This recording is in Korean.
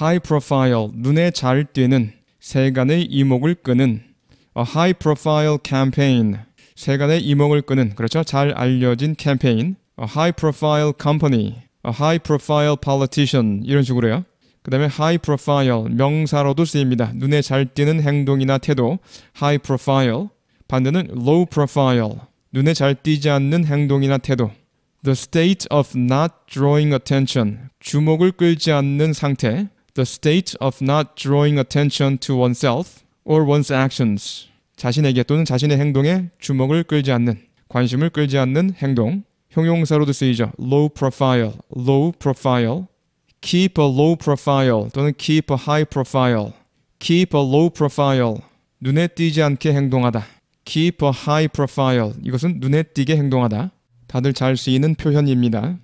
high profile 눈에 잘 띄는 세간의 이목을 끄는 a high profile campaign 세간의 이목을 끄는 그렇죠 잘 알려진 캠페인 a high profile company a high profile politician 이런 식으로요 그 다음에 high profile 명사로도 쓰입니다 눈에 잘 띄는 행동이나 태도 high profile 반대는 low profile 눈에 잘 띄지 않는 행동이나 태도 the state of not drawing attention 주목을 끌지 않는 상태 the state of not drawing attention to oneself or one's actions. 자신에게 또는 자신의 행동에 주목을 끌지 않는, 관심을 끌지 않는 행동. 형용사로도 쓰이죠. low profile, low profile. keep a low profile 또는 keep a high profile. keep a low profile. 눈에 띄지 않게 행동하다. keep a high profile. 이것은 눈에 띄게 행동하다. 다들 잘 쓰이는 표현입니다.